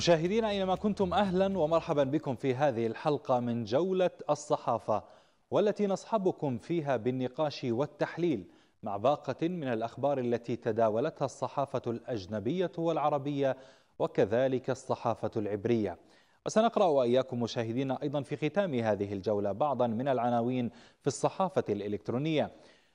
مشاهدينا أينما كنتم أهلا ومرحبا بكم في هذه الحلقة من جولة الصحافة والتي نصحبكم فيها بالنقاش والتحليل مع باقة من الأخبار التي تداولتها الصحافة الأجنبية والعربية وكذلك الصحافة العبرية وسنقرأ وإياكم مشاهدينا أيضا في ختام هذه الجولة بعضا من العناوين في الصحافة الإلكترونية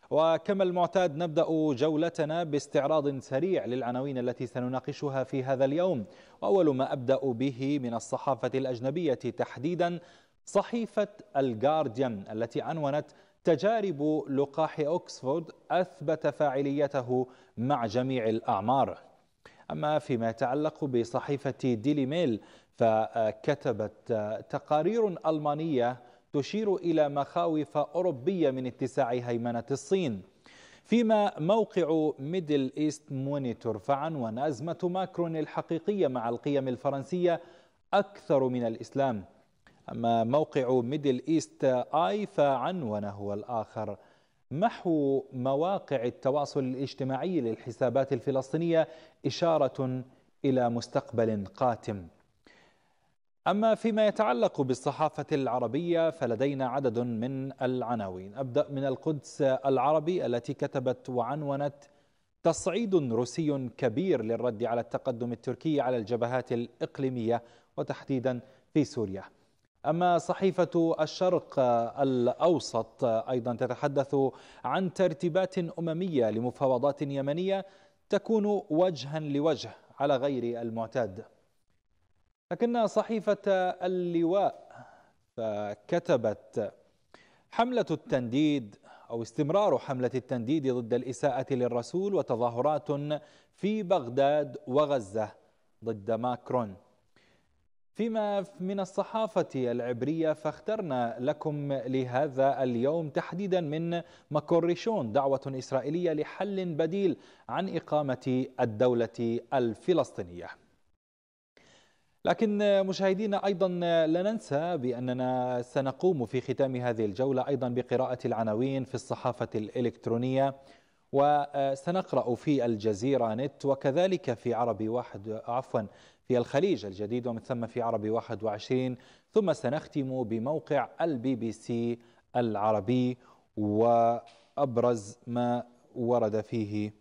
وكما المعتاد نبدأ جولتنا باستعراض سريع للعناوين التي سنناقشها في هذا اليوم وأول ما أبدأ به من الصحافة الأجنبية تحديدا صحيفة الجارديان التي عنونت تجارب لقاح أوكسفورد أثبت فاعليته مع جميع الأعمار أما فيما يتعلق بصحيفة ديلي ميل فكتبت تقارير ألمانية تشير إلى مخاوف أوروبية من اتساع هيمنة الصين فيما موقع ميدل إيست مونيتور فعنوان أزمة ماكرون الحقيقية مع القيم الفرنسية أكثر من الإسلام أما موقع ميدل إيست آي فعنوانه هو الآخر محو مواقع التواصل الاجتماعي للحسابات الفلسطينية إشارة إلى مستقبل قاتم أما فيما يتعلق بالصحافة العربية فلدينا عدد من العناوين أبدأ من القدس العربي التي كتبت وعنونت تصعيد روسي كبير للرد على التقدم التركي على الجبهات الإقليمية وتحديدا في سوريا أما صحيفة الشرق الأوسط أيضا تتحدث عن ترتيبات أممية لمفاوضات يمنية تكون وجها لوجه على غير المعتاد لكن صحيفة اللواء فكتبت حملة التنديد أو استمرار حملة التنديد ضد الإساءة للرسول وتظاهرات في بغداد وغزة ضد ماكرون فيما من الصحافة العبرية فاخترنا لكم لهذا اليوم تحديدا من مكوريشون دعوة إسرائيلية لحل بديل عن إقامة الدولة الفلسطينية لكن مشاهدينا أيضا لا ننسى بأننا سنقوم في ختام هذه الجولة أيضا بقراءة العناوين في الصحافة الإلكترونية وسنقرأ في الجزيرة نت وكذلك في عربي واحد عفوا في الخليج الجديد ومن ثم في عربي 21 ثم سنختم بموقع البي بي سي العربي وأبرز ما ورد فيه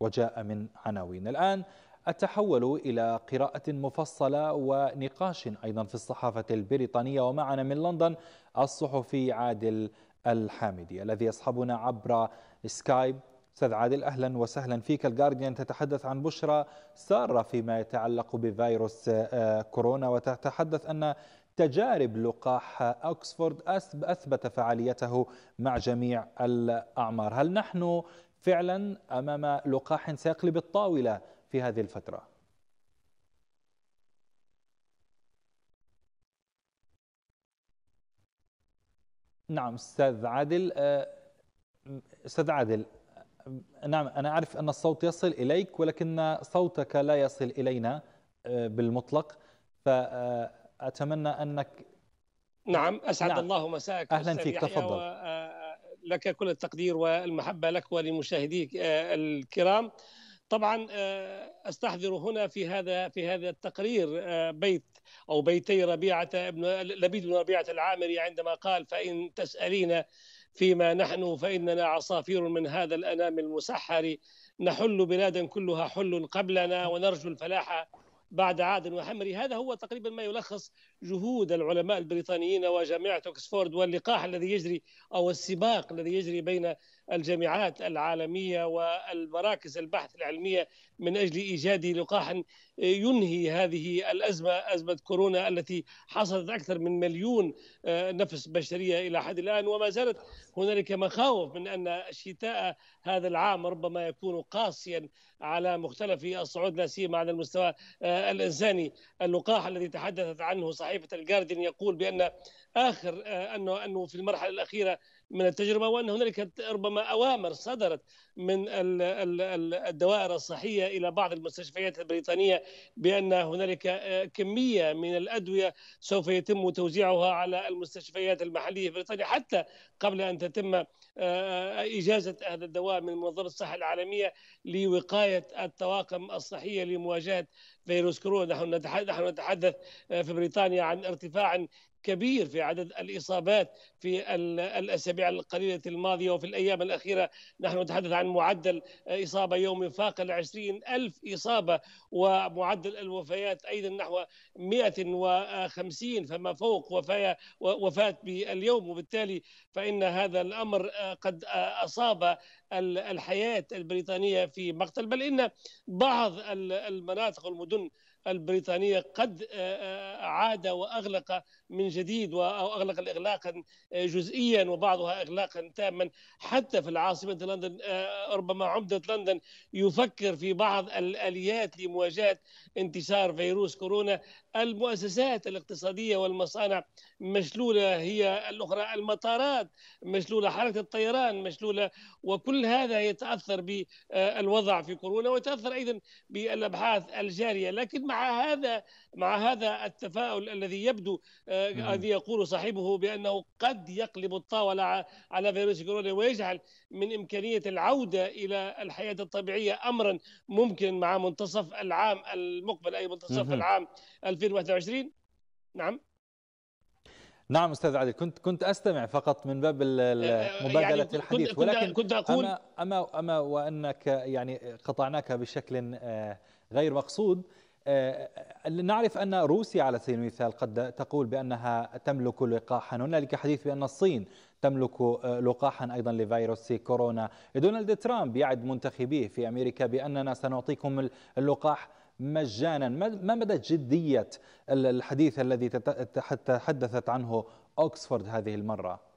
وجاء من عناوين الآن التحول إلى قراءة مفصلة ونقاش أيضا في الصحافة البريطانية ومعنا من لندن الصحفي عادل الحامدي الذي يصحبنا عبر سكايب استاذ عادل اهلا وسهلا فيك الجارديان تتحدث عن بشرى ساره فيما يتعلق بفيروس آه، كورونا وتتحدث ان تجارب لقاح اوكسفورد اثبت فعاليته مع جميع الاعمار، هل نحن فعلا امام لقاح سيقلب الطاوله في هذه الفتره نعم استاذ عادل آه، استاذ عادل نعم انا اعرف ان الصوت يصل اليك ولكن صوتك لا يصل الينا آه، بالمطلق فاتمنى آه، انك نعم اسعد نعم. الله مساءك اهلا فيك تفضل لك كل التقدير والمحبه لك ولمشاهديك الكرام طبعا آه، استحضر هنا في هذا في هذا التقرير آه، بيت او بيتي ربيعه ابن لبيد بن ربيعه العامري عندما قال فان تسالين فيما نحن فاننا عصافير من هذا الانام المسحر نحل بلادا كلها حل قبلنا ونرجو الفلاح بعد عاد وحمري هذا هو تقريبا ما يلخص جهود العلماء البريطانيين وجامعة اوكسفورد واللقاح الذي يجري أو السباق الذي يجري بين الجامعات العالمية والمراكز البحث العلمية من أجل إيجاد لقاح ينهي هذه الأزمة أزمة كورونا التي حصلت أكثر من مليون آه، نفس بشرية إلى حد الآن وما زالت هنالك مخاوف من أن الشتاء هذا العام ربما يكون قاسيا على مختلف الصعود لا سيما على المستوى آه، الإنساني اللقاح الذي تحدثت عنه صحيفة الجاردن يقول بأن آخر آه، أنه أنه في المرحلة الأخيرة من التجربة وأن هنالك ربما أوامر صدرت من الدوائر الصحية إلى بعض المستشفيات البريطانية بأن هنالك آه، كمية من الأدوية سوف يتم توزيعها على المستشفيات المحلية في بريطانيا حتى قبل أن تتم آه، آه، إجازة هذا الدواء من منظمة الصحة العالمية لوقاية الطواقم الصحية لمواجهة فيروس كورونا نحن نتحدث في بريطانيا عن ارتفاع كبير في عدد الاصابات في الاسابيع القليله الماضيه وفي الايام الاخيره نحن نتحدث عن معدل اصابه يومي فاق ال الف اصابه ومعدل الوفيات ايضا نحو 150 فما فوق وفاه وفاه باليوم وبالتالي فان هذا الامر آه، قد آه، اصاب الحياه البريطانيه في مقتل بل ان بعض المناطق والمدن البريطانية قد آه، آه، عاد وأغلق من جديد أو أغلق الإغلاق آه، جزئيا وبعضها إغلاقا تاما حتى في العاصمة لندن ربما عمدة لندن يفكر في بعض الآليات لمواجهة انتشار فيروس كورونا المؤسسات الاقتصادية والمصانع مشلولة هي الأخرى المطارات مشلولة حركة الطيران مشلولة وكل هذا يتأثر بالوضع في كورونا ويتأثر أيضا بالأبحاث الجارية لكن مع هذا مع هذا التفاؤل الذي يبدو نعم. الذي يقول صاحبه بأنه قد يقلب الطاولة على فيروس كورونا ويجعل من إمكانية العودة إلى الحياة الطبيعية أمرا ممكن مع منتصف العام المقبل أي منتصف العام 2021 نعم نعم استاذ عادل كنت كنت استمع فقط من باب آه، آه، مبادله يعني الحديث كنت ولكن كنت اقول اما اما اما وانك يعني قطعناك بشكل آه، غير مقصود نعرف ان روسيا على سبيل المثال قد تقول بانها تملك لقاحا هنالك حديث بان الصين تملك آه، لقاحا أيضا لفيروس كورونا دونالد ترامب يعد منتخبيه في أمريكا بأننا سنعطيكم اللقاح مجانا ما مدى جدية الحديث الذي تحدثت عنه أوكسفورد هذه المرة؟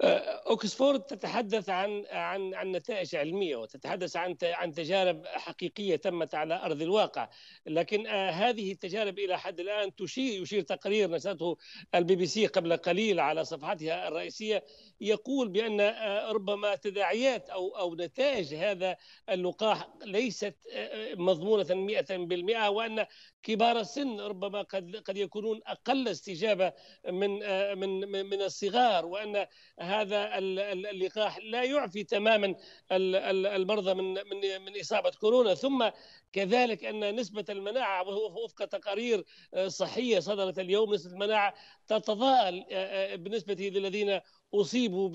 آه، اوكسفورد تتحدث عن عن عن نتائج علميه وتتحدث عن عن تجارب حقيقيه تمت على ارض الواقع لكن آه، هذه التجارب الى حد الان تشير يشير تقرير نشرته البي بي سي قبل قليل على صفحتها الرئيسيه يقول بان آه، ربما تداعيات او او نتائج هذا اللقاح ليست مضمونه 100% وان كبار السن ربما قد قد يكونون اقل استجابه من آه، من من الصغار وان هذا اللقاح لا يعفي تماما المرضى من من من اصابه كورونا ثم كذلك ان نسبه المناعه وفق تقارير آه، صحيه صدرت اليوم نسبه المناعه تتضاءل آه، بالنسبه للذين اصيبوا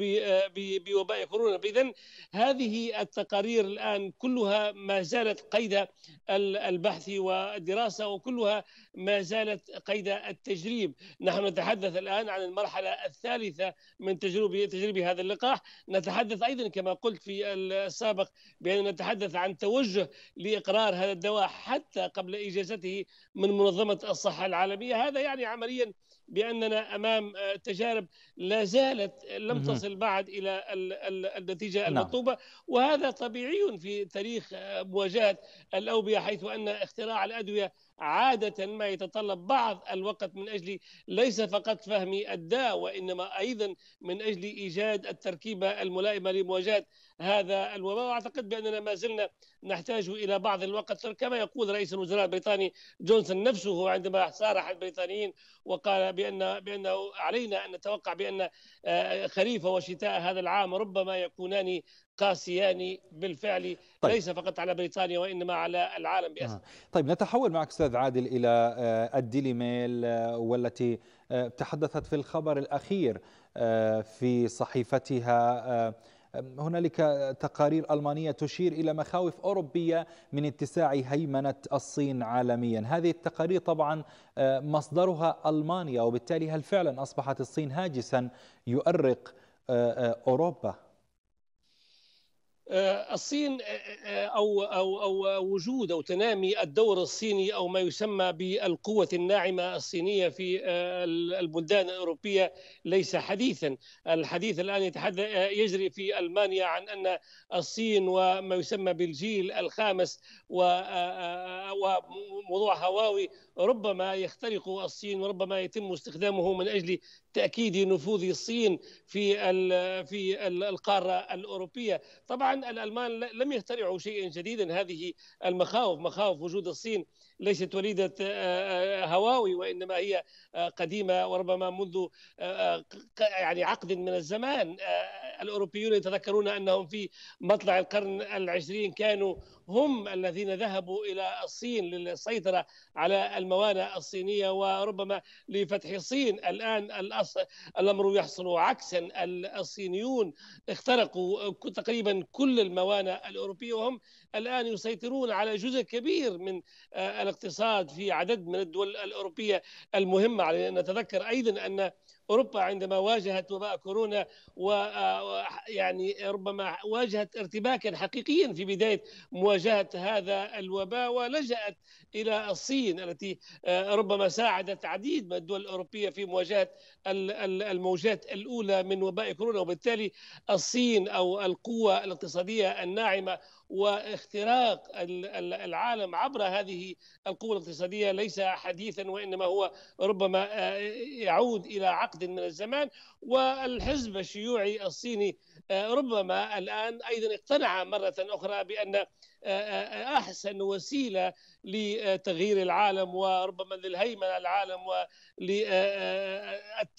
بوباء كورونا اذا هذه التقارير الان كلها ما زالت قيد البحث والدراسه وكلها ما زالت قيد التجريب نحن نتحدث الان عن المرحله الثالثه من تجربه تجريب هذا اللقاح نتحدث ايضا كما قلت في السابق بان نتحدث عن توجه لاقرار هذا الدواء حتى قبل اجازته من منظمه الصحه العالميه هذا يعني عمليا باننا امام آه، تجارب لا زالت آه، لم تصل بعد الى النتيجه نعم. المطلوبه وهذا طبيعي في تاريخ آه، مواجهه الاوبئه حيث ان اختراع الادويه عادة ما يتطلب بعض الوقت من أجل ليس فقط فهم الداء وإنما أيضا من أجل إيجاد التركيبة الملائمة لمواجهة هذا الوباء وأعتقد بأننا ما زلنا نحتاج إلى بعض الوقت كما يقول رئيس الوزراء البريطاني جونسون نفسه عندما صارح البريطانيين وقال بأن بأنه علينا أن نتوقع بأن آه، خريف وشتاء هذا العام ربما يكونان قاسيان بالفعل طيب. ليس فقط على بريطانيا وانما على العالم باسره. آه. طيب نتحول معك استاذ عادل الى الديلي آه، ميل آه، والتي تحدثت في الخبر الاخير في صحيفتها هنالك تقارير المانيه تشير الى مخاوف اوروبيه من اتساع هيمنه الصين عالميا، هذه التقارير طبعا مصدرها المانيا وبالتالي هل فعلا اصبحت الصين هاجسا يؤرق اوروبا؟ آه، الصين آه، آه، او او او وجود او تنامي الدور الصيني او ما يسمى بالقوه الناعمه الصينيه في البلدان الاوروبيه ليس حديثا، الحديث الان يجري في المانيا عن ان الصين وما يسمى بالجيل الخامس وموضوع هواوي ربما يخترق الصين وربما يتم استخدامه من اجل تاكيد نفوذ الصين في في القاره الاوروبيه، طبعا الالمان لم يخترعوا شيئا جديدا هذه المخاوف، مخاوف وجود الصين ليست وليدة آه، آه، هواوي وإنما هي آه، قديمة وربما منذ يعني عقد من الزمان الأوروبيون يتذكرون أنهم في مطلع القرن العشرين كانوا هم الذين ذهبوا إلى الصين للسيطرة على الموانئ الصينية وربما لفتح الصين الآن الأمر يحصل عكسا الصينيون اخترقوا تقريبا كل الموانئ الأوروبية وهم الآن يسيطرون على جزء كبير من آه، الاقتصاد في عدد من الدول الأوروبية المهمة علينا أن نتذكر أيضا أن أوروبا عندما واجهت وباء كورونا آه، و يعني ربما واجهت ارتباكا حقيقيا في بداية مواجهة هذا الوباء ولجأت إلى الصين التي آه، ربما ساعدت عديد من الدول الأوروبية في مواجهة الموجات الأولى من وباء كورونا وبالتالي الصين أو القوة الاقتصادية الناعمة واختراق العالم عبر هذه القوة الاقتصادية ليس حديثا وإنما هو ربما آه، يعود إلى عقد من الزمان والحزب الشيوعي الصيني آه، ربما الآن أيضا اقتنع مرة أخرى بأن احسن وسيله لتغيير العالم وربما للهيمنه على العالم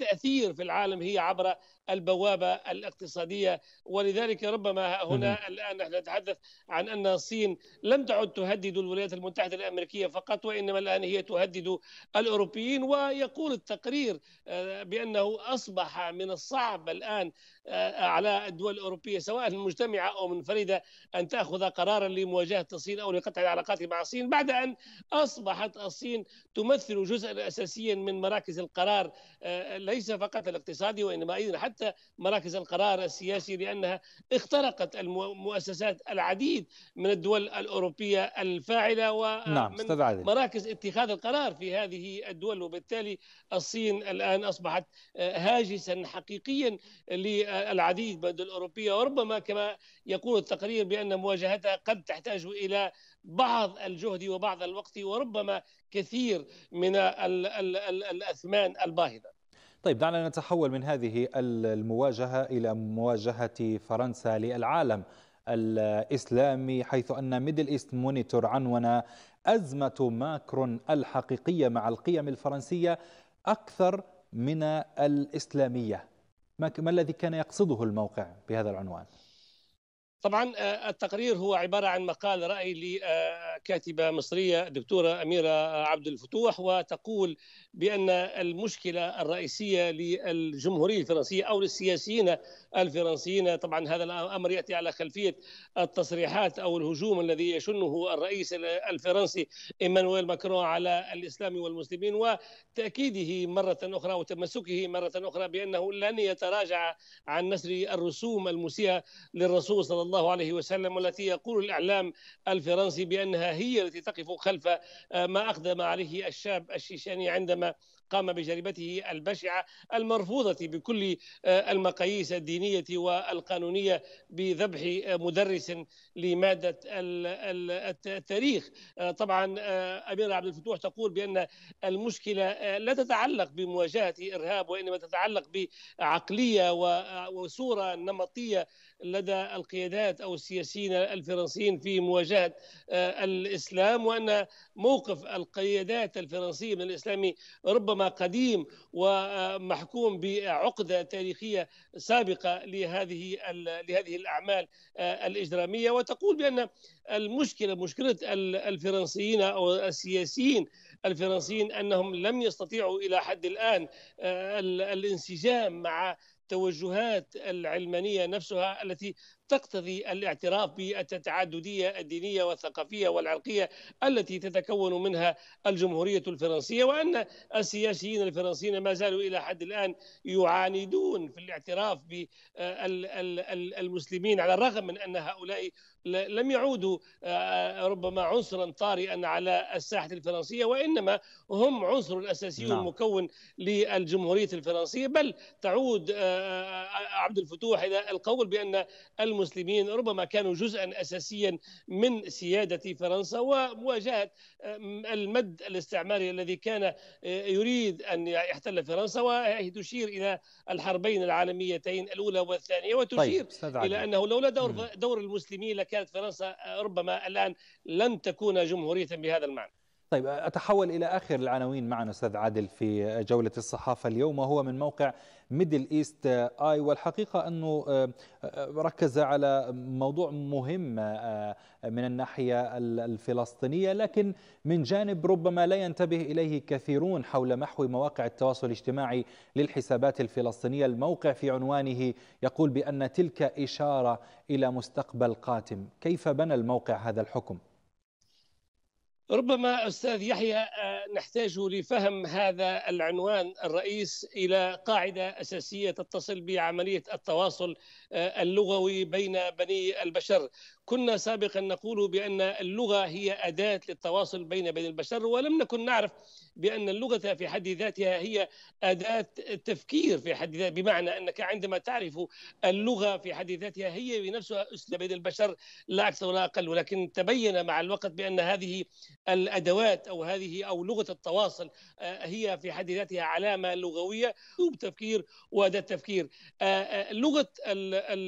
وللتاثير في العالم هي عبر البوابه الاقتصاديه ولذلك ربما هنا الان نحن نتحدث عن ان الصين لم تعد تهدد الولايات المتحده الامريكيه فقط وانما الان هي تهدد الاوروبيين ويقول التقرير آه، بانه اصبح من الصعب الان آه، على الدول الأوروبية سواء مجتمعة أو منفردة أن تأخذ قرارا لمواجهة الصين أو لقطع العلاقات مع الصين بعد أن أصبحت الصين تمثل جزءا أساسيا من مراكز القرار آه، ليس فقط الاقتصادي وإنما أيضا حتى مراكز القرار السياسي لأنها اخترقت المؤسسات العديد من الدول الأوروبية الفاعلة ومن آه، نعم. مراكز اتخاذ القرار في هذه الدول وبالتالي الصين الآن أصبحت هاجسا حقيقيا العديد من الدول الأوروبية وربما كما يقول التقرير بأن مواجهتها قد تحتاج إلى بعض الجهد وبعض الوقت وربما كثير من الأثمان الباهظة طيب دعنا نتحول من هذه المواجهة إلى مواجهة فرنسا للعالم الإسلامي حيث أن ميدل إيست مونيتور عنون أزمة ماكرون الحقيقية مع القيم الفرنسية أكثر من الإسلامية ما الذي كان يقصده الموقع بهذا العنوان طبعا آه، التقرير هو عباره عن مقال راي لكاتبه مصريه دكتوره اميره عبد الفتوح وتقول بان المشكله الرئيسيه للجمهوريه الفرنسيه او للسياسيين الفرنسيين طبعا هذا الامر ياتي على خلفيه التصريحات او الهجوم الذي يشنه الرئيس الفرنسي ايمانويل ماكرون على الاسلام والمسلمين وتاكيده مره اخرى وتمسكه مره اخرى بانه لن يتراجع عن نشر الرسوم المسيئه للرسول صلى الله الله عليه وسلم والتي يقول الإعلام الفرنسي بأنها هي التي تقف خلف آه، ما أقدم عليه الشاب الشيشاني عندما قام بجريمته البشعة المرفوضة بكل آه، المقاييس الدينية والقانونية بذبح آه، مدرس لمادة التاريخ طبعا امير عبد الفتوح تقول بأن المشكلة لا تتعلق بمواجهة إرهاب وإنما تتعلق بعقلية وصورة نمطية لدى القيادات او السياسيين الفرنسيين في مواجهه آه، الاسلام وان موقف القيادات الفرنسيه من الاسلام ربما قديم ومحكوم بعقده تاريخيه سابقه لهذه لهذه الاعمال آه، الاجراميه وتقول بان المشكله مشكله الفرنسيين او السياسيين الفرنسيين انهم لم يستطيعوا الى حد الان آه، الانسجام مع التوجهات العلمانيه نفسها التي تقتضي الاعتراف بالتعدديه الدينيه والثقافيه والعرقيه التي تتكون منها الجمهوريه الفرنسيه وان السياسيين الفرنسيين ما زالوا الى حد الان يعاندون في الاعتراف بالمسلمين آه، على الرغم من ان هؤلاء لم يعودوا آه، آه، ربما عنصرا طارئا على الساحه الفرنسيه وانما هم عنصر اساسي نعم. مكون للجمهوريه الفرنسيه بل تعود آه، عبد الفتوح الى القول بان المسلمين ربما كانوا جزءا اساسيا من سياده فرنسا ومواجهه المد الاستعماري الذي كان يريد ان يحتل فرنسا وهي تشير الى الحربين العالميتين الاولى والثانيه وتشير طيب. الى انه لولا دور دور المسلمين لكان كانت فرنسا ربما الآن لن تكون جمهورية بهذا المعنى طيب أتحول إلى آخر العناوين معنا أستاذ عادل في جولة الصحافة اليوم وهو من موقع ميدل ايست آه، اي والحقيقه انه آه، آه، ركز على موضوع مهم من الناحيه الفلسطينيه لكن من جانب ربما لا ينتبه اليه كثيرون حول محو مواقع التواصل الاجتماعي للحسابات الفلسطينيه الموقع في عنوانه يقول بان تلك اشاره الى مستقبل قاتم كيف بنى الموقع هذا الحكم ربما استاذ يحيى آه، نحتاج لفهم هذا العنوان الرئيس الى قاعده اساسيه تتصل بعمليه التواصل آه، اللغوي بين بني البشر. كنا سابقا نقول بان اللغه هي اداه للتواصل بين بني البشر ولم نكن نعرف بان اللغه في حد ذاتها هي اداه تفكير في حد ذاتها بمعنى انك عندما تعرف اللغه في حد ذاتها هي بنفسها اسلوب بين البشر لا اكثر ولا اقل ولكن تبين مع الوقت بان هذه الادوات او هذه او لغه التواصل آه، هي في حد ذاتها علامه لغويه اسلوب تفكير واداه تفكير آه، آه، لغه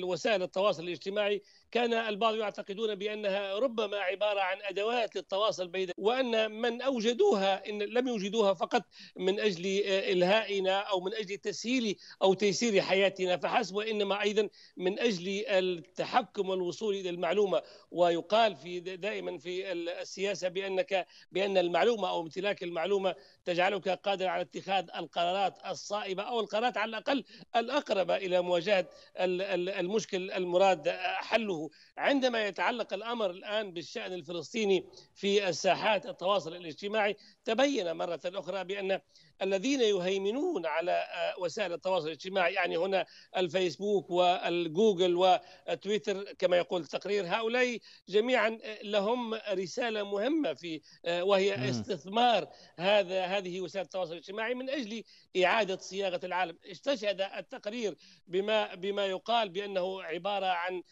وسائل التواصل الاجتماعي كان البعض يعتقدون بأنها ربما عبارة عن أدوات للتواصل بين وأن من أوجدوها إن لم يوجدوها فقط من أجل آه، إلهائنا أو من أجل تسهيل أو تيسير حياتنا فحسب وإنما أيضا من أجل التحكم والوصول إلى المعلومة ويقال في دائما في السياسة بأنك بأن المعلومة أو امتلاك المعلومة تجعلك قادرا على اتخاذ القرارات الصائبة أو القرارات على الأقل الأقرب إلى مواجهة المشكل المراد حله عندما يتعلق الامر الان بالشان الفلسطيني في الساحات التواصل الاجتماعي تبين مره اخرى بان الذين يهيمنون على آه، وسائل التواصل الاجتماعي يعني هنا الفيسبوك والجوجل وتويتر كما يقول التقرير هؤلاء جميعا آه، لهم رسالة مهمة في آه، وهي استثمار هذا هذه وسائل التواصل الاجتماعي من أجل إعادة صياغة العالم استشهد التقرير بما بما يقال بأنه عبارة عن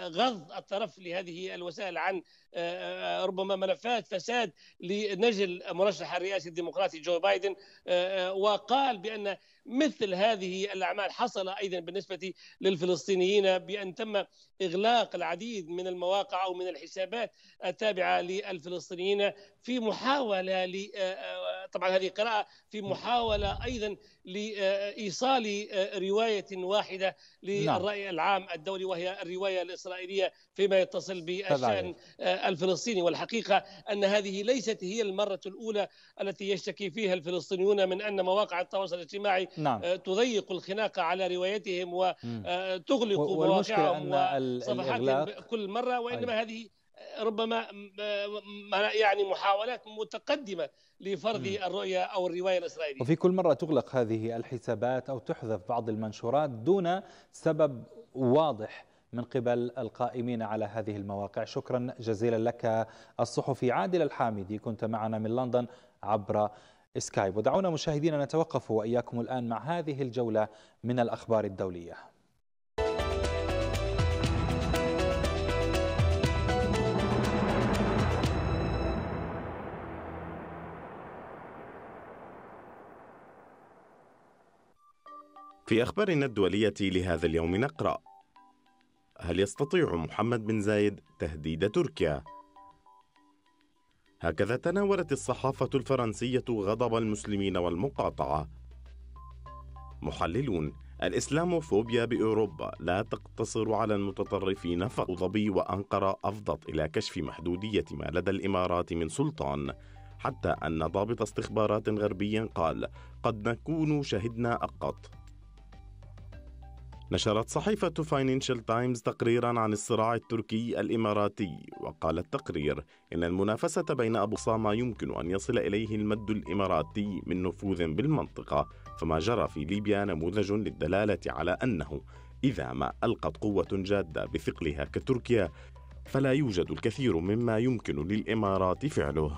غض الطرف لهذه الوسائل عن ربما ملفات فساد لنجل مرشح الرئاسي الديمقراطي جو بايدن آه، آه، وقال بأن مثل هذه الأعمال حصل أيضا بالنسبة للفلسطينيين بأن تم إغلاق العديد من المواقع أو من الحسابات التابعة للفلسطينيين في محاولة ل آه، آه، طبعا هذه قراءة في نعم. محاولة أيضا لإيصال رواية واحدة نعم. للرأي العام الدولي وهي الرواية الإسرائيلية فيما يتصل بالشأن آه، الفلسطيني والحقيقة أن هذه ليست هي المرة الأولى التي يشتكي فيها الفلسطينيون من أن مواقع التواصل الاجتماعي نعم. آه، تضيق الخناقة على روايتهم وتغلق آه، مواقعهم وصفحاتهم كل مرة وإنما أيوة. هذه ربما يعني محاولات متقدمه لفرض الرؤيه او الروايه الاسرائيليه. وفي كل مره تغلق هذه الحسابات او تحذف بعض المنشورات دون سبب واضح من قبل القائمين على هذه المواقع، شكرا جزيلا لك الصحفي عادل الحامدي كنت معنا من لندن عبر سكايب ودعونا مشاهدينا نتوقف وإياكم الآن مع هذه الجولة من الأخبار الدولية في أخبارنا الدولية لهذا اليوم نقرأ هل يستطيع محمد بن زايد تهديد تركيا هكذا تناولت الصحافة الفرنسية غضب المسلمين والمقاطعة. محللون الإسلاموفوبيا بأوروبا لا تقتصر على المتطرفين فقط ظبي وأنقرة أفضت إلى كشف محدودية ما لدى الإمارات من سلطان حتى أن ضابط استخبارات غربي قال قد نكون شهدنا أقط نشرت صحيفة فاينانشال تايمز تقريرا عن الصراع التركي الإماراتي وقال التقرير إن المنافسة بين أبو صامة يمكن أن يصل إليه المد الإماراتي من نفوذ بالمنطقة فما جرى في ليبيا نموذج للدلالة على أنه إذا ما ألقت قوة جادة بثقلها كتركيا فلا يوجد الكثير مما يمكن للإمارات فعله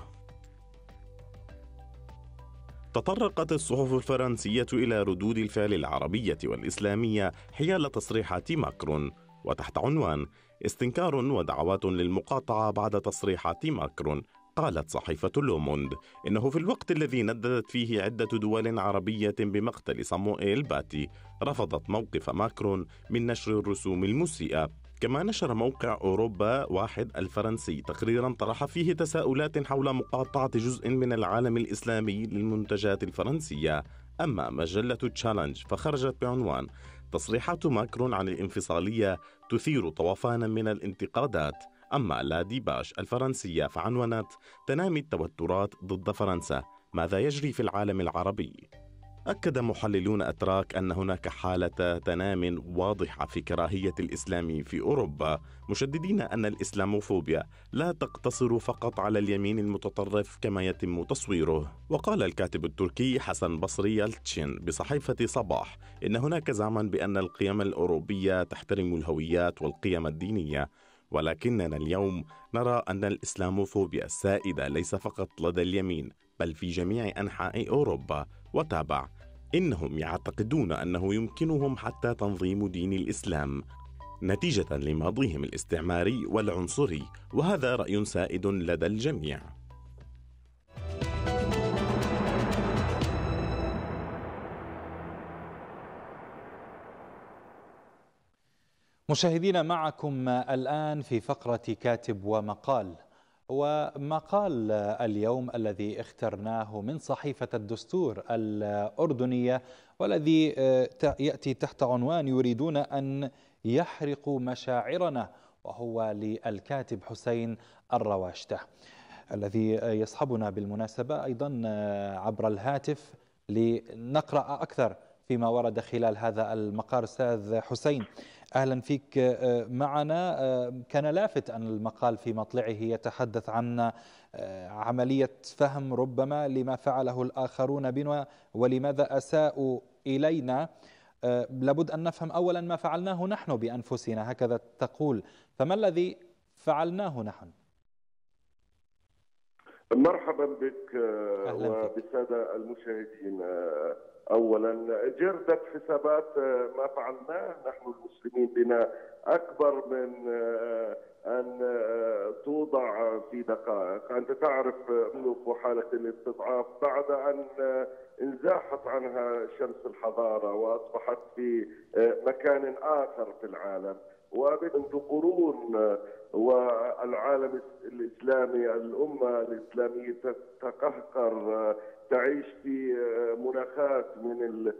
تطرقت الصحف الفرنسية إلى ردود الفعل العربية والإسلامية حيال تصريحات ماكرون وتحت عنوان استنكار ودعوات للمقاطعة بعد تصريحات ماكرون قالت صحيفة لوموند إنه في الوقت الذي نددت فيه عدة دول عربية بمقتل صموئيل باتي رفضت موقف ماكرون من نشر الرسوم المسيئة كما نشر موقع أوروبا واحد الفرنسي تقريرا طرح فيه تساؤلات حول مقاطعة جزء من العالم الإسلامي للمنتجات الفرنسية أما مجلة تشالنج فخرجت بعنوان تصريحات ماكرون عن الانفصالية تثير طوفانا من الانتقادات أما لا ديباش الفرنسية فعنونت تنامي التوترات ضد فرنسا ماذا يجري في العالم العربي؟ أكد محللون أتراك أن هناك حالة تنام واضحة في كراهية الإسلام في أوروبا، مشددين أن الإسلاموفوبيا لا تقتصر فقط على اليمين المتطرف كما يتم تصويره، وقال الكاتب التركي حسن بصري يلتشين بصحيفة صباح إن هناك زعما بأن القيم الأوروبية تحترم الهويات والقيم الدينية، ولكننا اليوم نرى أن الإسلاموفوبيا السائدة ليس فقط لدى اليمين بل في جميع أنحاء أوروبا وتابع إنهم يعتقدون أنه يمكنهم حتى تنظيم دين الإسلام نتيجة لماضيهم الاستعماري والعنصري وهذا رأي سائد لدى الجميع مشاهدينا معكم الآن في فقرة كاتب ومقال ومقال اليوم الذي اخترناه من صحيفة الدستور الأردنية والذي آه، يأتي تحت عنوان يريدون أن يحرقوا مشاعرنا وهو للكاتب حسين الرواشته الذي آه، يصحبنا بالمناسبة أيضا آه، عبر الهاتف لنقرأ أكثر فيما ورد خلال هذا المقال أستاذ حسين أهلا فيك آه، معنا آه، كان لافت أن المقال في مطلعه يتحدث عن آه، عملية فهم ربما لما فعله الآخرون بنا ولماذا أساءوا إلينا لابد أن نفهم أولا ما فعلناه نحن بأنفسنا هكذا تقول فما الذي فعلناه نحن؟ مرحبا بك وبالسادة المشاهدين اولا جردت حسابات آه، ما فعلناه نحن المسلمين بنا اكبر من آه، ان آه، توضع في دقائق انت تعرف املك وحاله الاستضعاف بعد ان انزاحت عنها شمس الحضاره واصبحت في مكان اخر في العالم ومنذ قرون والعالم الاسلامي الامه الاسلاميه تتقهقر تعيش في آه، مناخات من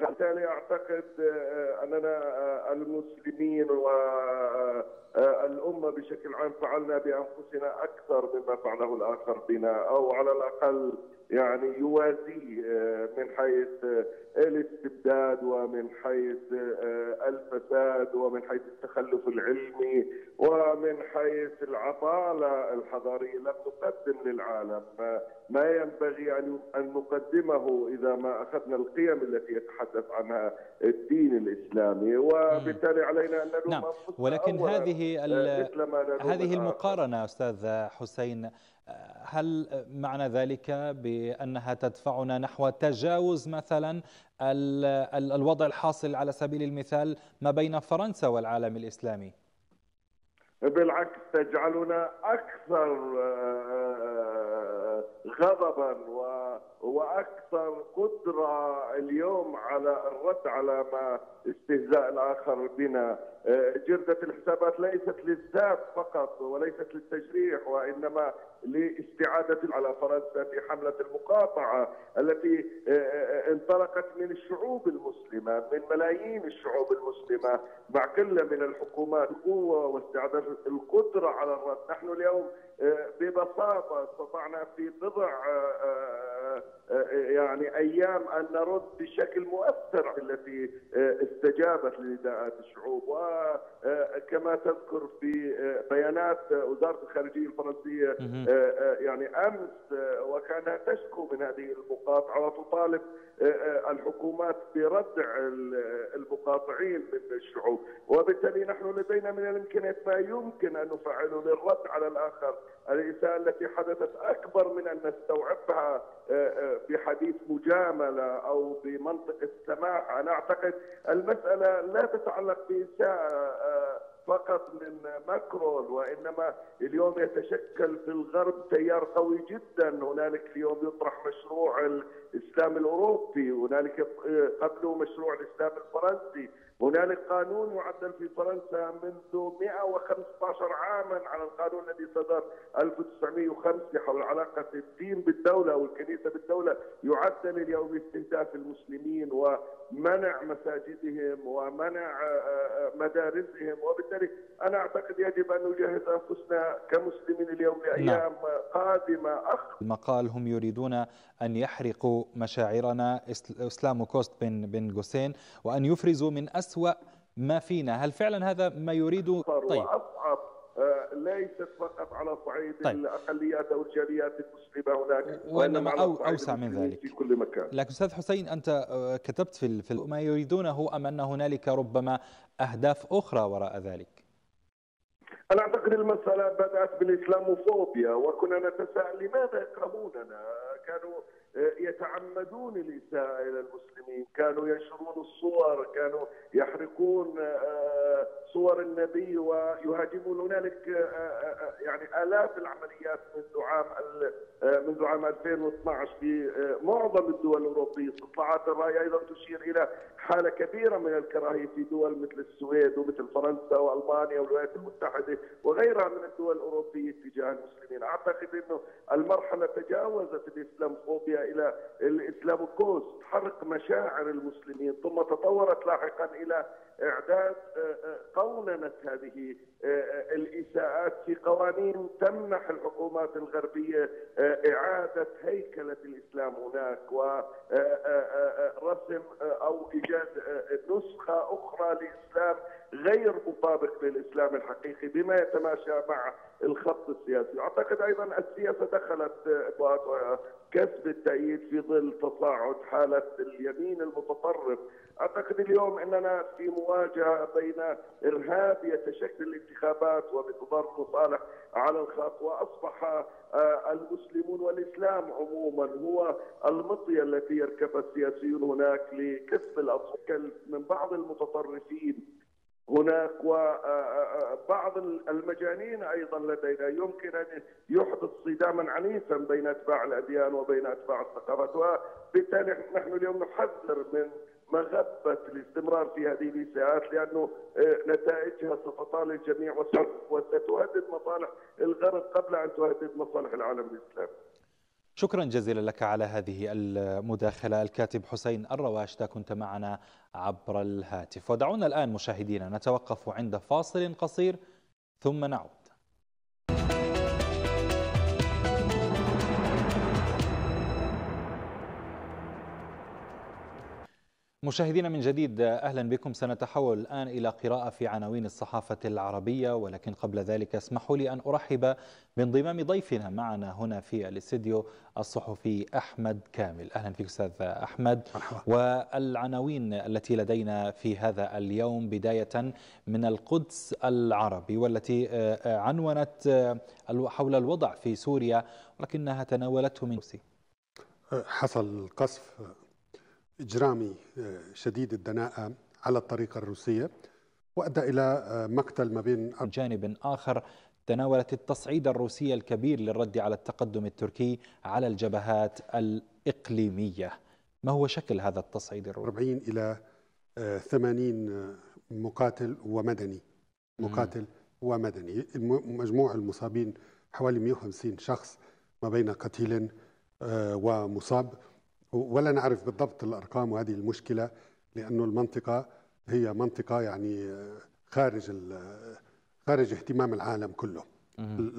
بالتالي اعتقد آه، اننا آه، المسلمين والامه آه، بشكل عام فعلنا بانفسنا اكثر مما فعله الاخر بنا او على الاقل يعني يوازيه من حيث الاستبداد ومن حيث الفساد ومن حيث التخلف العلمي ومن حيث العطاله الحضاريه لم نقدم للعالم ما ينبغي ان نقدمه اذا ما اخذنا القيم التي التي يتحدث عنها الدين الاسلامي وبالتالي علينا ان نلوم نعم ولكن هذه آه، هذه المقارنه استاذ حسين آه، هل معنى ذلك بانها تدفعنا نحو تجاوز مثلا الوضع الحاصل على سبيل المثال ما بين فرنسا والعالم الاسلامي؟ بالعكس تجعلنا اكثر آه، غضبا واكثر قدره اليوم على الرد على ما استهزاء الاخر بنا آه، جرده الحسابات ليست للذات فقط وليست للتجريح وانما لاستعاده على فرنسا في حمله المقاطعه التي آه، آه، انطلقت من الشعوب المسلمه من ملايين الشعوب المسلمه مع كل من الحكومات القوه واستعاده القدره على الرد نحن اليوم ببساطه استطعنا في بضع آه، آه، يعني ايام ان نرد بشكل مؤثر التي استجابت لنداءات الشعوب وكما تذكر في بيانات وزاره الخارجيه الفرنسيه يعني امس وكانت تشكو من هذه المقاطعه وتطالب الحكومات بردع المقاطعين من الشعوب وبالتالي نحن لدينا من الامكانيات ما يمكن ان نفعله للرد على الاخر الاساءه التي حدثت اكبر من ان نستوعبها بحديث مجامله او بمنطق السماح انا اعتقد المساله لا تتعلق بانشاء آه، فقط من ماكرون وانما اليوم يتشكل في الغرب تيار قوي جدا هنالك اليوم يطرح مشروع الاسلام الاوروبي هنالك آه، قبله مشروع الاسلام الفرنسي هنالك قانون يعدل في فرنسا منذ 115 عاما على القانون الذي صدر 1905 حول علاقة الدين بالدولة والكنيسة بالدولة يعدل اليوم استهداف المسلمين ومنع مساجدهم ومنع آه، آه، آه، مدارسهم وبالتالي أنا أعتقد يجب أن نجهز أنفسنا كمسلمين اليوم نعم. لأيام قادمة أخ المقال هم يريدون أن يحرقوا مشاعرنا إسلام كوست بن بن جوسين وأن يفرزوا من أسر أسوأ ما فينا هل فعلا هذا ما يريد طيب وأصعب آه، ليست فقط على صعيد طيب. الاقليات او الجاليات المسلمه هناك وانما أو اوسع من ذلك في كل مكان لكن استاذ حسين انت آه، كتبت في, في ما يريدونه ام ان هنالك ربما اهداف اخرى وراء ذلك؟ انا اعتقد المساله بدات بالاسلاموفوبيا وكنا نتساءل لماذا يكرهوننا؟ كانوا يتعمدون الإساءة إلى المسلمين كانوا ينشرون الصور كانوا يحرقون آه، صور النبي ويهاجمون هنالك آه، آه، يعني آلاف العمليات منذ عام منذ عام 2012 في معظم الدول الأوروبية استطلاعات الرأي أيضا تشير إلى حالة كبيرة من الكراهية في دول مثل السويد ومثل فرنسا وألمانيا والولايات المتحدة وغيرها من الدول الأوروبية تجاه المسلمين أعتقد أنه المرحلة تجاوزت فوبيا إلى الإسلاموكوس حرق مشاعر المسلمين ثم تطورت لاحقا إلى إعداد آه، آه، قوننة هذه آه، الإساءات في قوانين تمنح الحكومات الغربية إعادة هيكلة الإسلام هناك ورسم أو إيجاد نسخة أخرى لإسلام غير مطابق للإسلام الحقيقي بما يتماشى مع الخط السياسي أعتقد أيضا السياسة دخلت كسب التأييد في ظل تصاعد حالة اليمين المتطرف أعتقد اليوم أننا في مواجهة بين إرهاب يتشكل الانتخابات وبتضر مصالح على الخط وأصبح آه، المسلمون والإسلام عموما هو المطية التي يركبها السياسيون هناك لكسب الأصوات من بعض المتطرفين هناك وبعض آه، آه، آه، المجانين ايضا لدينا يمكن ان يحدث صداما عنيفا بين اتباع الاديان وبين اتباع الثقافات وبالتالي نحن اليوم نحذر من مغبة الاستمرار في هذه الإساءات لأنه نتائجها ستطال الجميع وستهدد مصالح الغرب قبل أن تهدد مصالح العالم الإسلامي شكرا جزيلا لك على هذه المداخلة الكاتب حسين الرواشتة كنت معنا عبر الهاتف ودعونا الآن مشاهدينا نتوقف عند فاصل قصير ثم نعود مشاهدينا من جديد أهلا بكم سنتحول الآن إلى قراءة في عناوين الصحافة العربية ولكن قبل ذلك اسمحوا لي أن أرحب بانضمام ضيفنا معنا هنا في الاستديو الصحفي أحمد كامل أهلا فيك أستاذ أحمد مرحبا. والعناوين التي لدينا في هذا اليوم بداية من القدس العربي والتي آه، آه، عنونت آه، حول الوضع في سوريا ولكنها تناولته من حصل قصف إجرامي آه، شديد الدناءة على الطريقة الروسية وأدى إلى آه، مقتل ما بين جانب آخر تناولت التصعيد الروسي الكبير للرد على التقدم التركي على الجبهات الإقليمية ما هو شكل هذا التصعيد الروسي؟ 40 إلى 80 آه، مقاتل ومدني مقاتل ومدني مجموع المصابين حوالي 150 شخص ما بين قتيل ومصاب ولا نعرف بالضبط الارقام وهذه المشكله لانه المنطقه هي منطقه يعني آه، خارج آه، خارج اهتمام العالم كله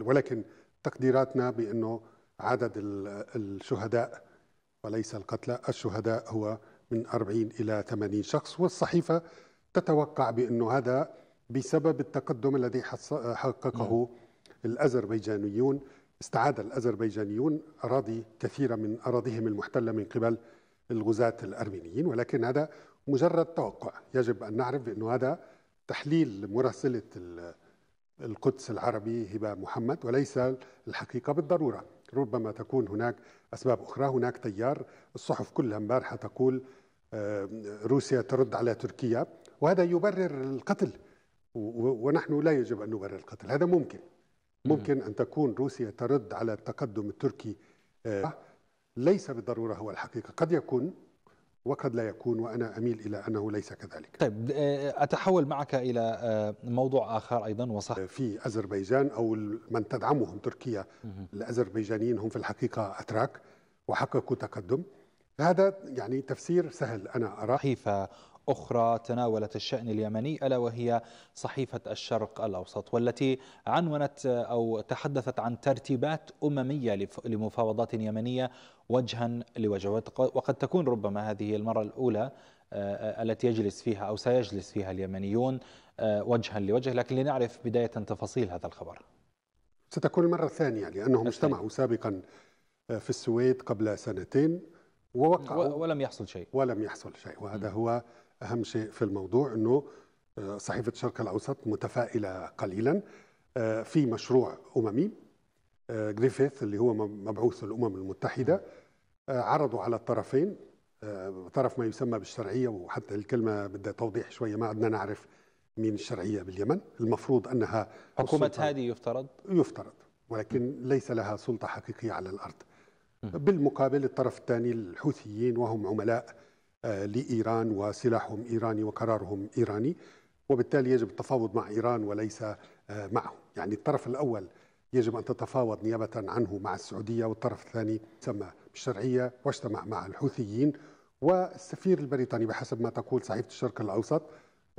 ولكن تقديراتنا بانه عدد آه، الشهداء وليس القتلى الشهداء هو من 40 الى 80 شخص والصحيفه تتوقع بانه هذا بسبب التقدم الذي حققه نعم. الاذربيجانيون استعاد الأذربيجانيون أراضي كثيرة من أراضيهم المحتلة من قبل الغزاة الأرمينيين ولكن هذا مجرد توقع يجب أن نعرف بانه هذا تحليل مراسلة القدس العربي هبة محمد وليس الحقيقة بالضرورة ربما تكون هناك أسباب أخرى هناك تيار الصحف كلها امبارحة تقول روسيا ترد على تركيا وهذا يبرر القتل ونحن لا يجب أن نبرر القتل هذا ممكن ممكن أن تكون روسيا ترد على التقدم التركي آه، ليس بالضرورة هو الحقيقة قد يكون وقد لا يكون وأنا أميل إلى أنه ليس كذلك طيب آه، أتحول معك إلى آه، موضوع آخر أيضا وصح في أذربيجان أو من تدعمهم تركيا الأذربيجانيين هم في الحقيقة أتراك وحققوا تقدم هذا يعني تفسير سهل أنا أراه حيفا أخرى تناولت الشأن اليمني ألا وهي صحيفة الشرق الأوسط والتي عنونت أو تحدثت عن ترتيبات أممية لمفاوضات يمنية وجها لوجه وقد تكون ربما هذه المرة الأولى آه، آه، التي يجلس فيها أو سيجلس فيها اليمنيون آه، وجها لوجه لكن لنعرف بداية تفاصيل هذا الخبر ستكون المرة الثانية لأنهم اجتمعوا سابقا في السويد قبل سنتين ووقعوا ولم يحصل شيء ولم يحصل شيء وهذا م. هو اهم شيء في الموضوع انه آه، صحيفه الشرق الاوسط متفائله قليلا آه، في مشروع اممي جريفيث آه، اللي هو مبعوث الامم المتحده عرضوا على الطرفين طرف ما يسمى بالشرعيه وحتى الكلمه بدها توضيح شويه ما عدنا نعرف مين الشرعيه باليمن المفروض انها حكومه هذه يفترض يفترض ولكن ليس لها سلطه حقيقيه على الارض بالمقابل الطرف الثاني الحوثيين وهم عملاء لإيران وسلاحهم إيراني وقرارهم إيراني وبالتالي يجب التفاوض مع إيران وليس آه، معه يعني الطرف الأول يجب أن تتفاوض نيابة عنه مع السعودية والطرف الثاني تسمى بالشرعية واجتمع مع الحوثيين والسفير البريطاني بحسب ما تقول صحيفة الشرق الأوسط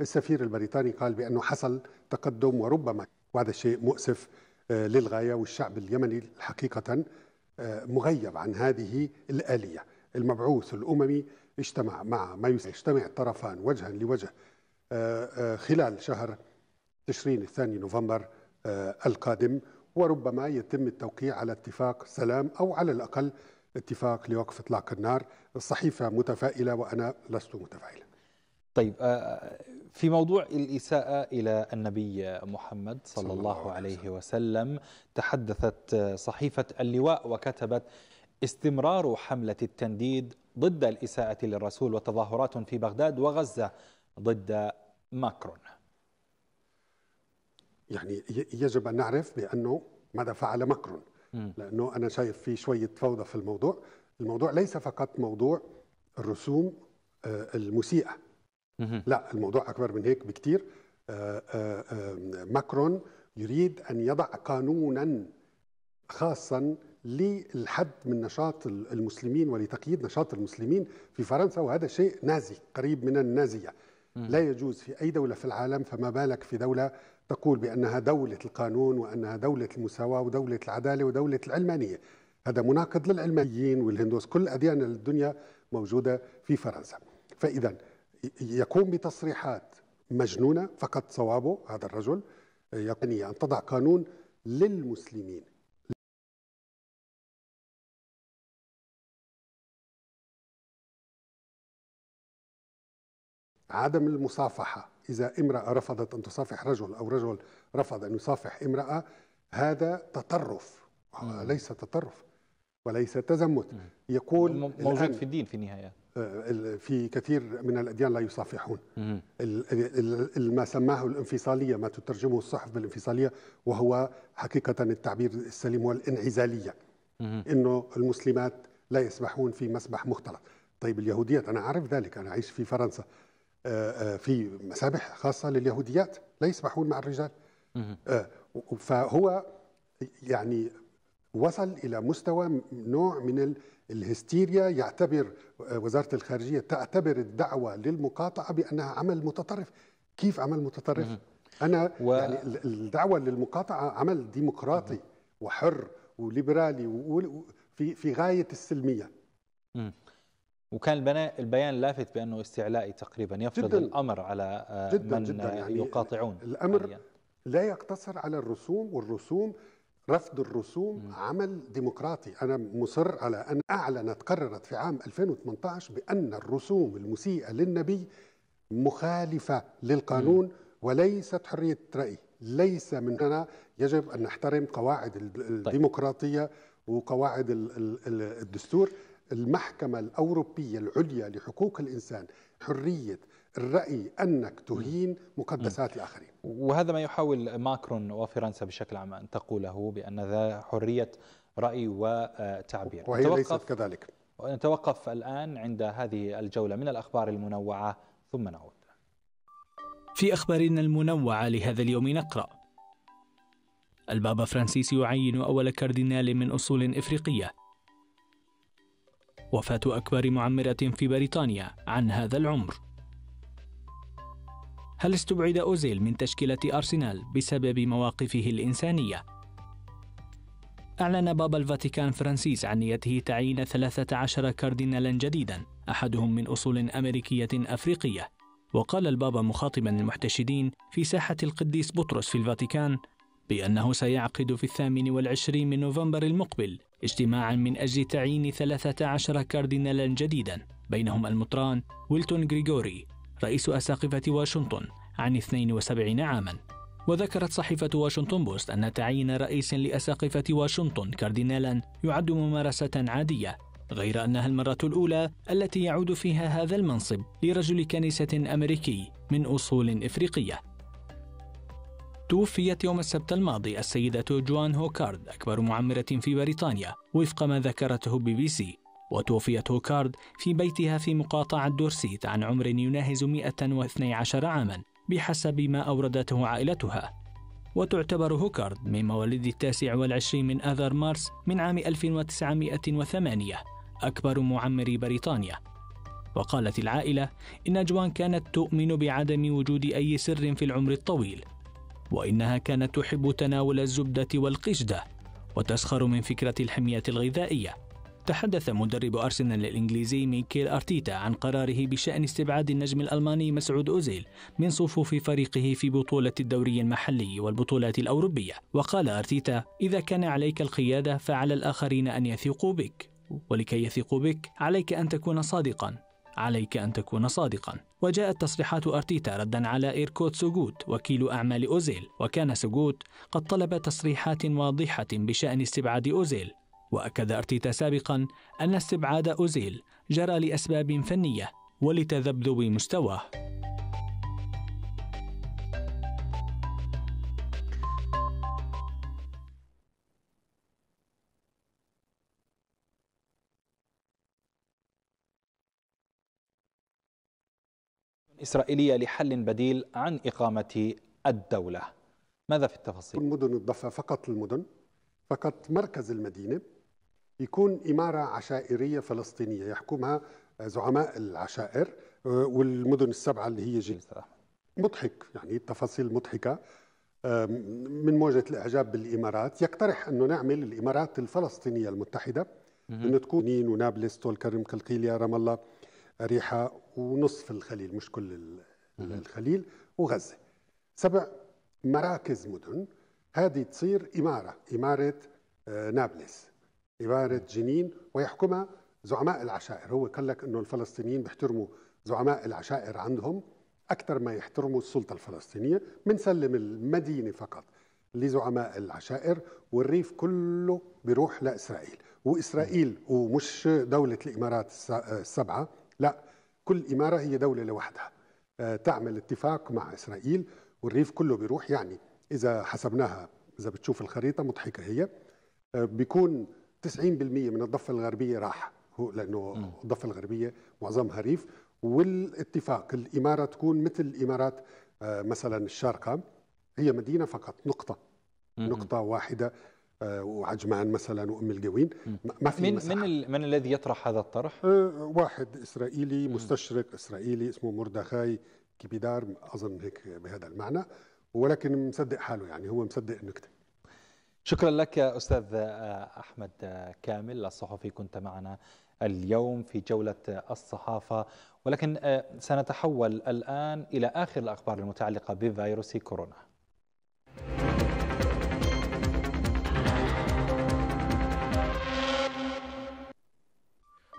السفير البريطاني قال بأنه حصل تقدم وربما وهذا شيء مؤسف آه، للغاية والشعب اليمني حقيقة آه، مغيب عن هذه الآلية المبعوث الأممي اجتمع مع ما يجتمع الطرفان وجها لوجه آه، آه، خلال شهر تشرين الثاني نوفمبر آه، القادم وربما يتم التوقيع على اتفاق سلام او على الاقل اتفاق لوقف اطلاق النار الصحيفه متفائله وانا لست متفائلا طيب في موضوع الإساءة إلى النبي محمد صلى, الله عليه وسلم تحدثت صحيفة اللواء وكتبت استمرار حملة التنديد ضد الإساءة للرسول وتظاهرات في بغداد وغزة ضد ماكرون يعني يجب أن نعرف بأنه ماذا فعل ماكرون لأنه أنا شايف في شوية فوضى في الموضوع الموضوع ليس فقط موضوع الرسوم آه، المسيئة لا الموضوع أكبر من هيك بكتير آه، آه، ماكرون يريد أن يضع قانونا خاصا للحد من نشاط المسلمين ولتقييد نشاط المسلمين في فرنسا وهذا شيء نازي قريب من النازيه لا يجوز في اي دوله في العالم فما بالك في دوله تقول بانها دوله القانون وانها دوله المساواه ودوله العداله ودوله العلمانيه هذا مناقض للعلمانيين والهندوس كل اديان الدنيا موجوده في فرنسا فاذا يقوم بتصريحات مجنونه فقط صوابه هذا الرجل يقني ان تضع قانون للمسلمين عدم المصافحة إذا امرأة رفضت أن تصافح رجل أو رجل رفض أن يصافح امرأة هذا تطرف آه، ليس تطرف وليس تزمت يقول موجود في الدين في النهاية آه، في كثير من الأديان لا يصافحون ما سماه الانفصالية ما تترجمه الصحف بالانفصالية وهو حقيقة التعبير السليم والانعزالية أنه المسلمات لا يسبحون في مسبح مختلط طيب اليهودية أنا أعرف ذلك أنا أعيش في فرنسا آه، آه، في مسابح خاصة لليهوديات لا يسبحون مع الرجال آه، فهو يعني وصل إلى مستوى نوع من الهستيريا يعتبر وزارة الخارجية تعتبر الدعوة للمقاطعة بأنها عمل متطرف كيف عمل متطرف؟ أنا و... يعني الدعوة للمقاطعة عمل ديمقراطي وحر وليبرالي في في غاية السلمية وكان البيان لافت بانه استعلائي تقريبا يفرض جداً الامر على آه، جداً من جداً يعني يقاطعون الامر لا يقتصر على الرسوم والرسوم رفض الرسوم عمل ديمقراطي أنا مصر على أن أعلنت قررت في عام 2018 بأن الرسوم المسيئة للنبي مخالفة للقانون وليست حرية رأي ليس مننا يجب أن نحترم قواعد طيب. الديمقراطية وقواعد الدستور المحكمة الأوروبية العليا لحقوق الإنسان حرية الرأي أنك تهين مقدسات الآخرين وهذا ما يحاول ماكرون وفرنسا بشكل عام أن تقوله بأن ذا حرية رأي وتعبير وهي ليست كذلك نتوقف الآن عند هذه الجولة من الأخبار المنوعة ثم نعود في أخبارنا المنوعة لهذا اليوم نقرأ البابا فرانسيس يعين أول كاردينال من أصول إفريقية وفاة أكبر معمرة في بريطانيا عن هذا العمر هل استبعد أوزيل من تشكيلة أرسنال بسبب مواقفه الإنسانية؟ أعلن بابا الفاتيكان فرانسيس عن نيته تعيين 13 كاردينالا جديدا أحدهم من أصول أمريكية أفريقية وقال البابا مخاطبا المحتشدين في ساحة القديس بطرس في الفاتيكان بأنه سيعقد في الثامن والعشرين من نوفمبر المقبل اجتماعا من أجل تعيين 13 كاردينالا جديدا بينهم المطران ويلتون غريغوري رئيس أساقفة واشنطن عن 72 عاما وذكرت صحيفة واشنطن بوست أن تعيين رئيس لأساقفة واشنطن كاردينالا يعد ممارسة عادية غير أنها المرة الأولى التي يعود فيها هذا المنصب لرجل كنيسة أمريكي من أصول إفريقية توفيت يوم السبت الماضي السيدة جوان هوكارد أكبر معمرة في بريطانيا وفق ما ذكرته بي بي سي وتوفيت هوكارد في بيتها في مقاطعة دورسيت عن عمر يناهز 112 عاما بحسب ما أوردته عائلتها وتعتبر هوكارد من مواليد التاسع والعشرين من آذار مارس من عام 1908 أكبر معمر بريطانيا وقالت العائلة إن جوان كانت تؤمن بعدم وجود أي سر في العمر الطويل وإنها كانت تحب تناول الزبدة والقشدة وتسخر من فكرة الحمية الغذائية تحدث مدرب أرسنال الإنجليزي ميكيل أرتيتا عن قراره بشأن استبعاد النجم الألماني مسعود أوزيل من صفوف فريقه في بطولة الدوري المحلي والبطولات الأوروبية وقال أرتيتا إذا كان عليك القيادة فعلى الآخرين أن يثقوا بك ولكي يثقوا بك عليك أن تكون صادقا عليك أن تكون صادقا وجاءت تصريحات أرتيتا ردا على إيركوت سوغوت وكيل أعمال أوزيل وكان سوغوت قد طلب تصريحات واضحة بشأن استبعاد أوزيل وأكد أرتيتا سابقا أن استبعاد أوزيل جرى لأسباب فنية ولتذبذب مستواه إسرائيلية لحل بديل عن إقامة الدولة ماذا في التفاصيل؟ مدن الضفة فقط المدن فقط مركز المدينة يكون إمارة عشائرية فلسطينية يحكمها زعماء العشائر آه، والمدن السبعة اللي هي جي مضحك يعني التفاصيل مضحكة من موجة الإعجاب بالإمارات يقترح أنه نعمل الإمارات الفلسطينية المتحدة أنه تكون نين ونابلس طول كرم كالقيلية رام الله أريحة ونصف الخليل مش كل الخليل وغزة سبع مراكز مدن هذه تصير إمارة إمارة آه، نابلس إمارة جنين ويحكمها زعماء العشائر هو قال لك أنه الفلسطينيين بيحترموا زعماء العشائر عندهم أكثر ما يحترموا السلطة الفلسطينية بنسلم المدينة فقط لزعماء العشائر والريف كله بيروح لإسرائيل وإسرائيل ومش دولة الإمارات آه، السبعة لا كل إمارة هي دولة لوحدها آه، تعمل اتفاق مع إسرائيل والريف كله بيروح يعني إذا حسبناها إذا بتشوف الخريطة مضحكة هي آه، بيكون 90% من الضفة الغربية راح هو لأنه الضفة الغربية معظمها ريف والاتفاق الإمارة تكون مثل إمارات آه، مثلا الشارقة هي مدينة فقط نقطة نقطة واحدة آه، وعجمان مثلا وام الجوين ما في من مساحة. من من الذي يطرح هذا الطرح؟ آه، واحد اسرائيلي مستشرق اسرائيلي اسمه مردخاي كبيدار اظن هيك بهذا المعنى ولكن مصدق حاله يعني هو مصدق النكته شكرا لك استاذ آه، احمد كامل الصحفي كنت معنا اليوم في جوله الصحافه ولكن سنتحول الان الى اخر الاخبار المتعلقه بفيروس كورونا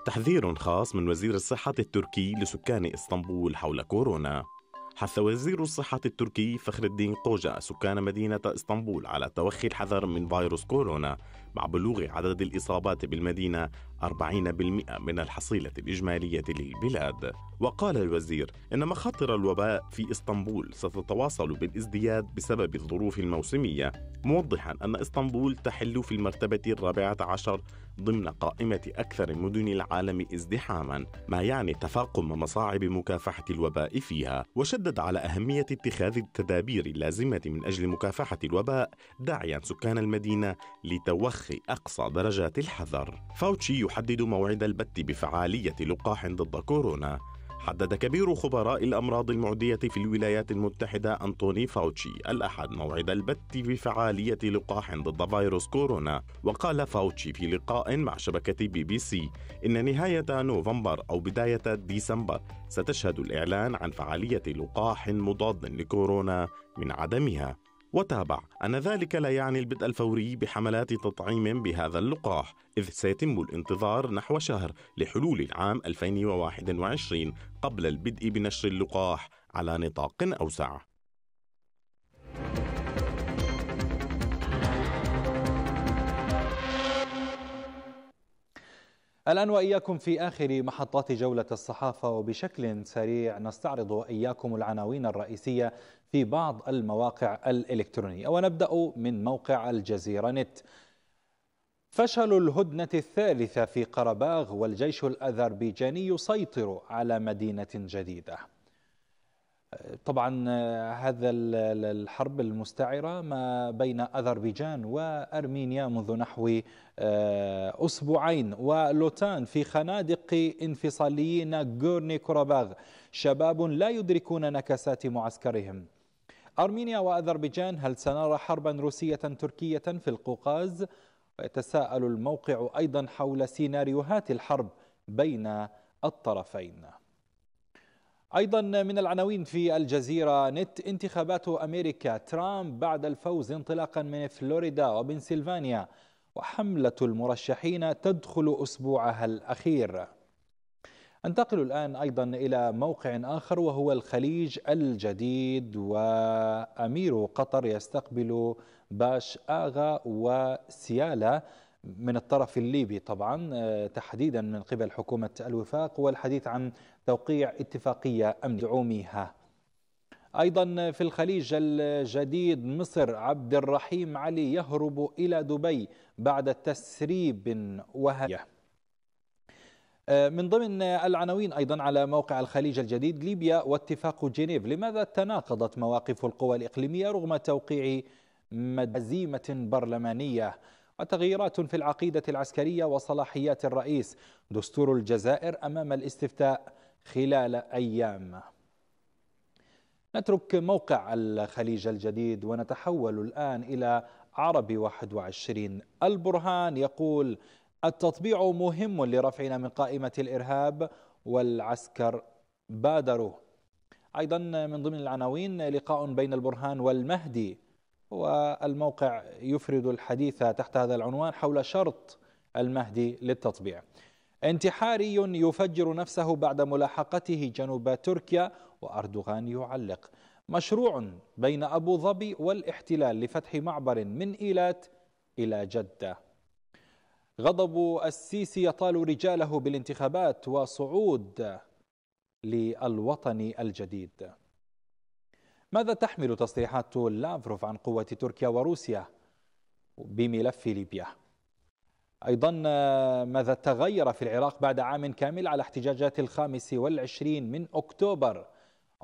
تحذير خاص من وزير الصحة التركي لسكان اسطنبول حول كورونا حث وزير الصحة التركي فخر الدين قوجا سكان مدينة اسطنبول على توخي الحذر من فيروس كورونا مع بلوغ عدد الإصابات بالمدينة 40% من الحصيلة الإجمالية للبلاد وقال الوزير إن مخاطر الوباء في إسطنبول ستتواصل بالازدياد بسبب الظروف الموسمية موضحا أن إسطنبول تحل في المرتبة الرابعة عشر ضمن قائمة أكثر مدن العالم ازدحاما ما يعني تفاقم مصاعب مكافحة الوباء فيها وشدد على أهمية اتخاذ التدابير اللازمة من أجل مكافحة الوباء داعيا سكان المدينة لتوخي ضخ أقصى درجات الحذر فاوتشي يحدد موعد البت بفعالية لقاح ضد كورونا حدد كبير خبراء الأمراض المعدية في الولايات المتحدة أنطوني فاوتشي الأحد موعد البت بفعالية لقاح ضد فيروس كورونا وقال فاوتشي في لقاء مع شبكة بي بي سي إن نهاية نوفمبر أو بداية ديسمبر ستشهد الإعلان عن فعالية لقاح مضاد لكورونا من عدمها وتابع أن ذلك لا يعني البدء الفوري بحملات تطعيم بهذا اللقاح إذ سيتم الانتظار نحو شهر لحلول العام 2021 قبل البدء بنشر اللقاح على نطاق أوسع الآن وإياكم في آخر محطات جولة الصحافة وبشكل سريع نستعرض إياكم العناوين الرئيسية في بعض المواقع الإلكترونية ونبدأ من موقع الجزيرة نت فشل الهدنة الثالثة في قرباغ والجيش الأذربيجاني يسيطر على مدينة جديدة طبعا هذا الحرب المستعرة ما بين أذربيجان وأرمينيا منذ نحو آه، أسبوعين ولوتان في خنادق انفصاليين غورني كوراباغ شباب لا يدركون نكسات معسكرهم أرمينيا وأذربيجان هل سنرى حربا روسية تركية في القوقاز؟ ويتساءل الموقع أيضا حول سيناريوهات الحرب بين الطرفين أيضا من العناوين في الجزيرة نت انتخابات أمريكا ترامب بعد الفوز انطلاقا من فلوريدا وبنسلفانيا وحملة المرشحين تدخل أسبوعها الأخير انتقل الآن أيضا إلى موقع آخر وهو الخليج الجديد وأمير قطر يستقبل باش آغا وسيالة من الطرف الليبي طبعا آه، تحديدا من قبل حكومة الوفاق والحديث عن توقيع اتفاقية أمن دعوميها أيضا في الخليج الجديد مصر عبد الرحيم علي يهرب إلى دبي بعد تسريب وهيئة آه، من ضمن العناوين أيضا على موقع الخليج الجديد ليبيا واتفاق جنيف لماذا تناقضت مواقف القوى الإقليمية رغم توقيع هزيمة برلمانية وتغييرات في العقيدة العسكرية وصلاحيات الرئيس دستور الجزائر أمام الاستفتاء خلال أيام نترك موقع الخليج الجديد ونتحول الآن إلى عربي 21 البرهان يقول التطبيع مهم لرفعنا من قائمة الإرهاب والعسكر بادروا أيضا من ضمن العناوين لقاء بين البرهان والمهدي والموقع يفرد الحديث تحت هذا العنوان حول شرط المهدي للتطبيع انتحاري يفجر نفسه بعد ملاحقته جنوب تركيا وأردوغان يعلق مشروع بين أبو ظبي والاحتلال لفتح معبر من إيلات إلى جدة غضب السيسي يطال رجاله بالانتخابات وصعود للوطن الجديد ماذا تحمل تصريحات لافروف عن قوة تركيا وروسيا بملف ليبيا أيضا ماذا تغير في العراق بعد عام كامل على احتجاجات الخامس والعشرين من أكتوبر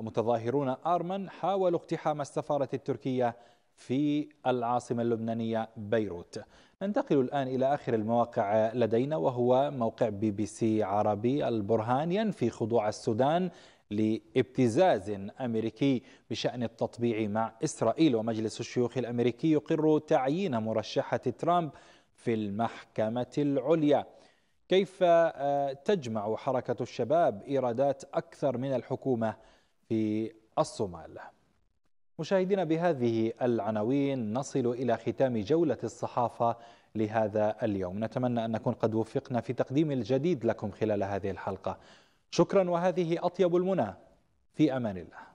متظاهرون آرمن حاولوا اقتحام السفارة التركية في العاصمة اللبنانية بيروت ننتقل الآن إلى آخر المواقع لدينا وهو موقع بي بي سي عربي البرهان ينفي خضوع السودان لابتزاز أمريكي بشأن التطبيع مع إسرائيل ومجلس الشيوخ الأمريكي يقر تعيين مرشحة ترامب في المحكمة العليا كيف آه، تجمع حركة الشباب إيرادات أكثر من الحكومة في الصومال؟ مشاهدينا بهذه العناوين نصل إلى ختام جولة الصحافة لهذا اليوم نتمنى أن نكون قد وفقنا في تقديم الجديد لكم خلال هذه الحلقة شكرا وهذه أطيب المنى في أمان الله